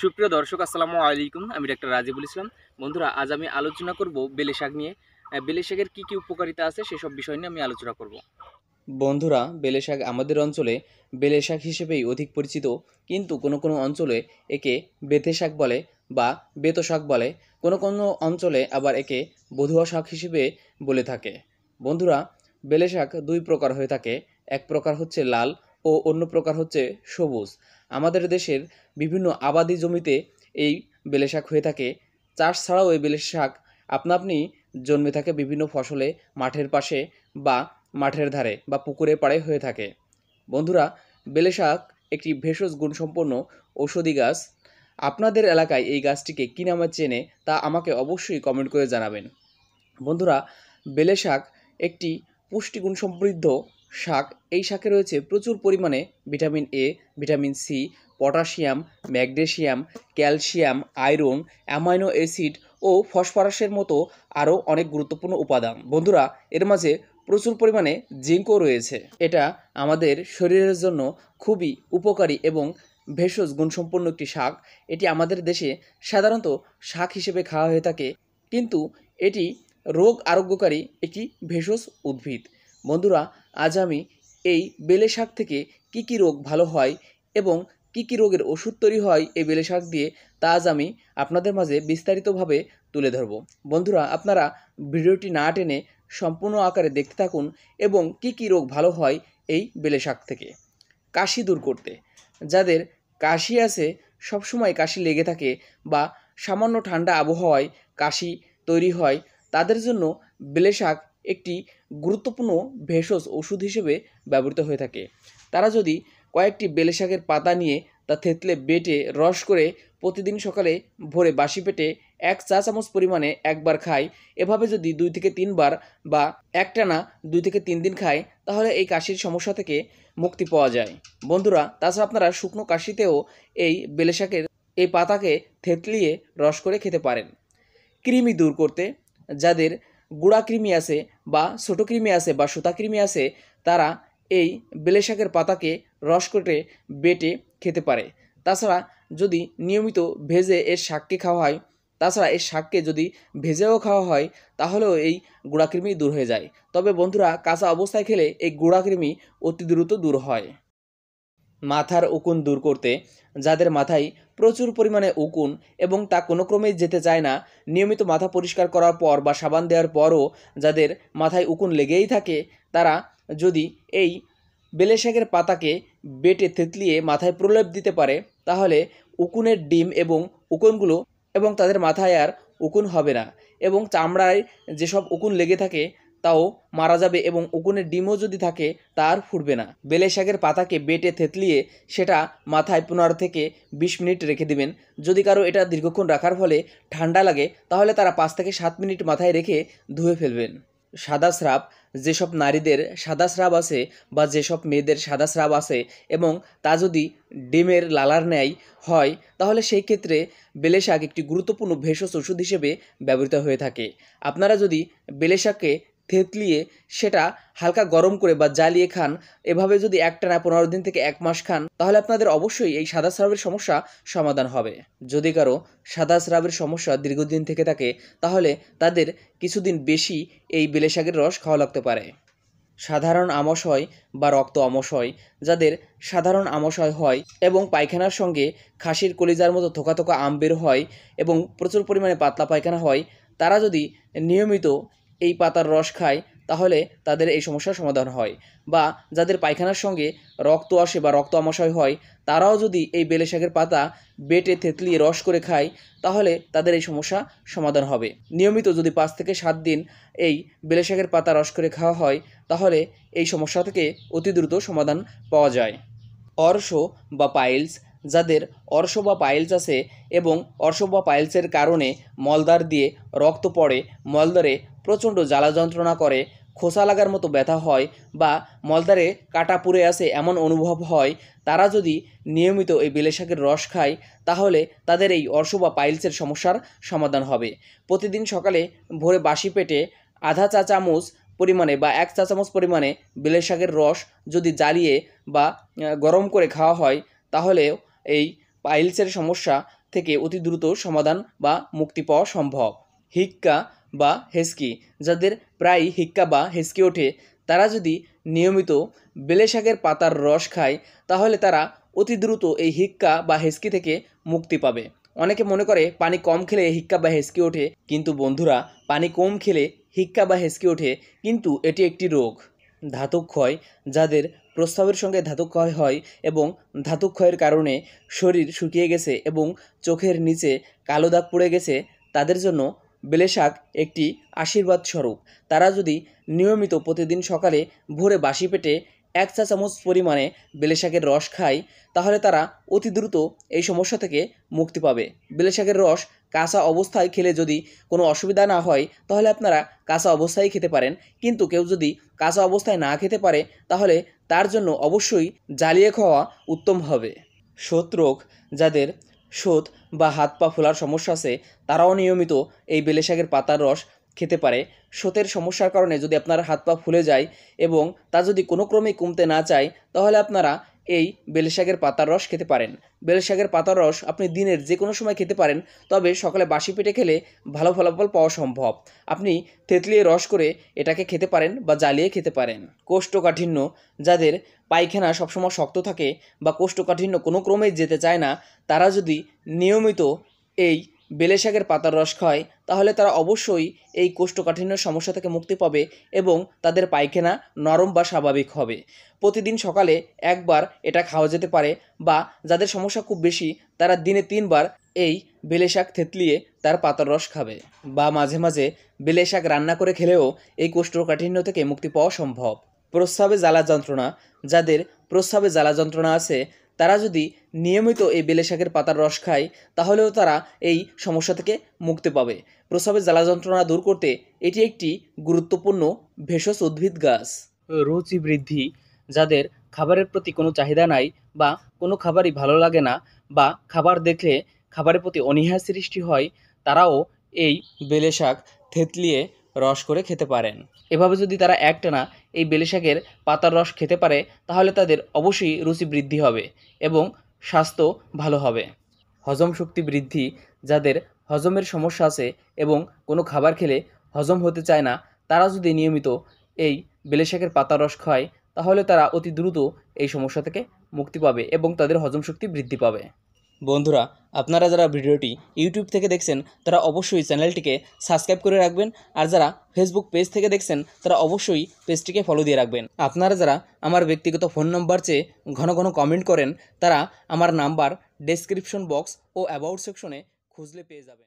সুপ্রিয় দর্শক আসসালামু আলাইকুম আমি ডাক্তার রাজি বলেছিলাম বন্ধুরা আজ আমি আলোচনা করব বেলে শাক নিয়ে বেলে শাকের কী কী উপকারিতা আছে সেসব বিষয় নিয়ে আমি আলোচনা করব বন্ধুরা বেলে শাক আমাদের অঞ্চলে বেলে শাক হিসেবেই অধিক পরিচিত কিন্তু কোনো কোনো অঞ্চলে একে বেতে শাক বলে বা বেত শাক বলে কোনো কোনো অঞ্চলে আবার একে বধুয়া শাক হিসেবে বলে থাকে বন্ধুরা বেলে শাক দুই প্রকার হয়ে থাকে এক প্রকার হচ্ছে লাল ও অন্য প্রকার হচ্ছে সবুজ আমাদের দেশের বিভিন্ন আবাদি জমিতে এই বেলে শাক হয়ে থাকে চাষ ছাড়াও এই বেলে শাক আপনা আপনি জন্মে থাকে বিভিন্ন ফসলে মাঠের পাশে বা মাঠের ধারে বা পুকুরে পাড়ে হয়ে থাকে বন্ধুরা বেলে শাক একটি ভেষজ গুণসম্পন্ন ঔষধি গাছ আপনাদের এলাকায় এই গাছটিকে কী নামে চেনে তা আমাকে অবশ্যই কমেন্ট করে জানাবেন বন্ধুরা বেলে শাক একটি পুষ্টিগুণ সমৃদ্ধ শাক এই শাকে রয়েছে প্রচুর পরিমাণে vitamin A vitamin C potassium magnesium calcium iron amino acid ও ফসফরাসের মতো আরও অনেক গুরুত্বপূর্ণ উপাদান বন্ধুরা এর মাঝে প্রচুর পরিমাণে জিঙ্কও রয়েছে এটা আমাদের শরীরের জন্য খুবই উপকারী এবং ভেষজ গুণসম্পন্ন একটি শাক এটি আমাদের দেশে সাধারণত শাক হিসেবে খাওয়া হয়ে থাকে কিন্তু এটি রোগ আরোগ্যকারী একটি ভেষজ উদ্ভিদ বন্ধুরা আজ আমি এই বেলে শাক থেকে কি কি রোগ ভালো হয় এবং কি কি রোগের ওষুধ তৈরি হয় এই বেলে শাক দিয়ে তা আজ আমি আপনাদের মাঝে বিস্তারিতভাবে তুলে ধরব বন্ধুরা আপনারা ভিডিওটি না টেনে সম্পূর্ণ আকারে দেখতে থাকুন এবং কি কি রোগ ভালো হয় এই বেলে শাক থেকে কাশি দূর করতে যাদের কাশি আছে সবসময় কাশি লেগে থাকে বা সামান্য ঠান্ডা আবহাওয়ায় কাশি তৈরি হয় তাদের জন্য বেলে শাক একটি গুরুত্বপূর্ণ ভেষজ ওষুধ হিসেবে ব্যবহৃত হয়ে থাকে তারা যদি কয়েকটি বেলে শাকের পাতা নিয়ে তা থেতলে বেটে রস করে প্রতিদিন সকালে ভোরে বাসি পেটে এক চা চামচ পরিমাণে একবার খায় এভাবে যদি দুই থেকে তিনবার বা একটানা দুই থেকে তিন দিন খায় তাহলে এই কাশির সমস্যা থেকে মুক্তি পাওয়া যায় বন্ধুরা তাছাড়া আপনারা শুকনো কাশিতেও এই বেলে শাকের এই পাতাকে থেতলিয়ে রস করে খেতে পারেন কৃমি দূর করতে যাদের গুড়া কৃমি আছে বা ছোটো কৃমি আছে বা সুতা কৃমি আছে তারা এই বেলে শাকের পাতাকে রস কেটে বেটে খেতে পারে তাছাড়া যদি নিয়মিত ভেজে এর শাককে খাওয়া হয় তাছাড়া এই শাককে যদি ভেজেও খাওয়া হয় তাহলেও এই গুঁড়াকৃমি দূর হয়ে যায় তবে বন্ধুরা কাঁচা অবস্থায় খেলে এই গুঁড়াকৃমি অতি দ্রুত দূর হয় মাথার উকুন দূর করতে যাদের মাথায় প্রচুর পরিমাণে উকুন এবং তা কোনো ক্রমেই যেতে চায় না নিয়মিত মাথা পরিষ্কার করার পর বা সাবান দেওয়ার পরও যাদের মাথায় উকুন লেগেই থাকে তারা যদি এই বেলে শাকের পাতাকে বেটে থেতলিয়ে মাথায় প্রলেপ দিতে পারে তাহলে উকুনের ডিম এবং উকুনগুলো এবং তাদের মাথায় আর উকুন হবে না এবং চামড়ায় যেসব উকুন লেগে থাকে তাও মারা যাবে এবং উকুনের ডিমও যদি থাকে তার ফুটবে না বেলে শাকের পাতাকে বেটে থেতলিয়ে সেটা মাথায় পনেরো থেকে বিশ মিনিট রেখে দিবেন যদি কারো এটা দীর্ঘক্ষণ রাখার ফলে ঠান্ডা লাগে তাহলে তারা পাঁচ থেকে সাত মিনিট মাথায় রেখে ধুয়ে ফেলবেন সাদা স্রাব যেসব নারীদের সাদা স্রাব আছে বা যেসব মেয়েদের সাদা স্রাব আছে এবং তা যদি ডিমের লালার ন্যায় হয় তাহলে সেই ক্ষেত্রে বেলে শাক একটি গুরুত্বপূর্ণ ভেষজ ওষুধ হিসেবে ব্যবহৃত হয়ে থাকে আপনারা যদি বেলে শাককে থেতলিয়ে সেটা হালকা গরম করে বা জ্বালিয়ে খান এভাবে যদি একটানা পনেরো দিন থেকে এক মাস খান তাহলে আপনাদের অবশ্যই এই সাদা স্রাবের সমস্যা সমাধান হবে যদি কারো সাদা স্রাবের সমস্যা দীর্ঘদিন থেকে থাকে তাহলে তাদের কিছুদিন বেশি এই বেলে শাকের রস খাওয়া লাগতে পারে সাধারণ আমাশয় বা রক্ত আমাশয় যাদের সাধারণ আমাশয় হয় এবং পায়খানার সঙ্গে খাসির কলিজার মতো থোকা থোকা আম বের হয় এবং প্রচুর পরিমাণে পাতলা পায়খানা হয় তারা যদি নিয়মিত এই পাতার রস খায় তাহলে তাদের এই সমস্যার সমাধান হয় বা যাদের পায়খানার সঙ্গে রক্ত আসে বা রক্ত আমাশয় হয় তারাও যদি এই বেলে শাকের পাতা বেটে থেতলিয়ে রস করে খায় তাহলে তাদের এই সমস্যা সমাধান হবে নিয়মিত যদি পাঁচ থেকে সাত দিন এই বেলে শাকের পাতা রস করে খাওয়া হয় তাহলে এই সমস্যা থেকে অতি দ্রুত সমাধান পাওয়া যায় অর্শ বা পাইলস যাদের অর্শ বা পাইলস আছে এবং অর্শ বা পাইলসের কারণে মলদার দিয়ে রক্ত পড়ে মলদারে প্রচণ্ড জ্বালা যন্ত্রণা করে খোসা লাগার মতো ব্যথা হয় বা মলদারে কাটা পুড়ে আসে এমন অনুভব হয় তারা যদি নিয়মিত এই বেলে শাকের রস খায় তাহলে তাদের এই অর্শ বা পাইলসের সমস্যার সমাধান হবে প্রতিদিন সকালে ভোরে বাসি পেটে আধা চা চামচ পরিমাণে বা এক চা চামচ পরিমাণে বেলে শাকের রস যদি জ্বালিয়ে বা গরম করে খাওয়া হয় তাহলেও এই পাইলসের সমস্যা থেকে অতি দ্রুত সমাধান বা মুক্তি পাওয়া সম্ভব হিক্কা বা হেস্কি যাদের প্রায় হিক্কা বা হেস্কি ওঠে তারা যদি নিয়মিত বেলে শাকের পাতার রস খায় তাহলে তারা অতি দ্রুত এই হিক্কা বা হেস্কি থেকে মুক্তি পাবে অনেকে মনে করে পানি কম খেলে হিক্কা বা হেস্কি ওঠে কিন্তু বন্ধুরা পানি কম খেলে হিক্কা বা হেস্কি ওঠে কিন্তু এটি একটি রোগ ধাতক্ষয় যাদের প্রস্রাবের সঙ্গে ধাতুক্ষয় হয় এবং ধাতুক্ষয়ের কারণে শরীর শুকিয়ে গেছে এবং চোখের নিচে কালো দাগ পড়ে গেছে তাদের জন্য বেলে শাক একটি আশীর্বাদ স্বরূপ তারা যদি নিয়মিত প্রতিদিন সকালে ভোরে বাসি পেটে এক চা চামচ পরিমাণে বেলে শাকের রস খায় তাহলে তারা অতি দ্রুত এই সমস্যা থেকে মুক্তি পাবে বেলে শাকের রস কাঁচা অবস্থায় খেলে যদি কোনো অসুবিধা না হয় তাহলে আপনারা কাঁচা অবস্থায় খেতে পারেন কিন্তু কেউ যদি কাঁচা অবস্থায় না খেতে পারে তাহলে তার জন্য অবশ্যই জ্বালিয়ে খাওয়া উত্তম হবে শোত রোগ যাদের শোধ বা হাত পা ফোলার সমস্যা আছে তারাও নিয়মিত এই বেলে শাকের পাতার রস খেতে পারে স্রোতের সমস্যার কারণে যদি আপনার হাত পা ফুলে যায় এবং তা যদি কোনো ক্রমেই কমতে না চায় তাহলে আপনারা এই বেলে পাতার রস খেতে পারেন বেলে পাতার রস আপনি দিনের যে কোনো সময় খেতে পারেন তবে সকালে বাসি পেটে খেলে ভালো ফলাফল পাওয়া সম্ভব আপনি তেঁতলিয়ে রস করে এটাকে খেতে পারেন বা জ্বালিয়ে খেতে পারেন কোষ্ঠকাঠিন্য যাদের পায়খানা সবসময় শক্ত থাকে বা কোষ্ঠকাঠিন্য কোনো ক্রমেই যেতে চায় না তারা যদি নিয়মিত এই বেলে শাকের পাতার রস খায় তাহলে তারা অবশ্যই এই কোষ্ঠকাঠিন্য সমস্যা থেকে মুক্তি পাবে এবং তাদের পায়খানা নরম বা স্বাভাবিক হবে প্রতিদিন সকালে একবার এটা খাওয়া যেতে পারে বা যাদের সমস্যা খুব বেশি তারা দিনে তিনবার এই বেলে শাক থেতলিয়ে তার পাতার রস খাবে বা মাঝে মাঝে বেলে শাক রান্না করে খেলেও এই কোষ্ঠকাঠিন্য থেকে মুক্তি পাওয়া সম্ভব প্রস্রাবে জ্বালা যন্ত্রণা যাদের প্রস্রাবে জ্বালা যন্ত্রণা আছে তারা যদি নিয়মিত এই বেলে শাকের পাতার রস খায় তাহলেও তারা এই সমস্যা থেকে মুক্তি পাবে প্রস্রাবের জ্বালা যন্ত্রণা দূর করতে এটি একটি গুরুত্বপূর্ণ ভেষজ উদ্ভিদ গাছ রুচি বৃদ্ধি যাদের খাবারের প্রতি কোনো চাহিদা নাই বা কোনো খাবারই ভালো লাগে না বা খাবার দেখলে খাবারের প্রতি অনীহা সৃষ্টি হয় তারাও এই বেলে শাক থেতলিয়ে রস করে খেতে পারেন এভাবে যদি তারা একটানা এই শাকের পাতার রস খেতে পারে তাহলে তাদের অবশ্যই রুচি বৃদ্ধি হবে এবং স্বাস্থ্য ভালো হবে হজম শক্তি বৃদ্ধি যাদের হজমের সমস্যা আছে এবং কোনো খাবার খেলে হজম হতে চায় না তারা যদি নিয়মিত এই শাকের পাতার রস খায় তাহলে তারা অতি দ্রুত এই সমস্যা থেকে মুক্তি পাবে এবং তাদের হজম শক্তি বৃদ্ধি পাবে বন্ধুরা আপনারা যারা ভিডিওটি ইউটিউব থেকে দেখছেন তারা অবশ্যই চ্যানেলটিকে সাবস্ক্রাইব করে রাখবেন আর যারা ফেসবুক পেজ থেকে দেখছেন তারা অবশ্যই পেজটিকে ফলো দিয়ে রাখবেন আপনারা যারা আমার ব্যক্তিগত ফোন নম্বর চেয়ে ঘন ঘন কমেন্ট করেন তারা আমার নাম্বার ডেসক্রিপশন বক্স ও অ্যাবাউট সেকশনে খুঁজলে পেয়ে যাবেন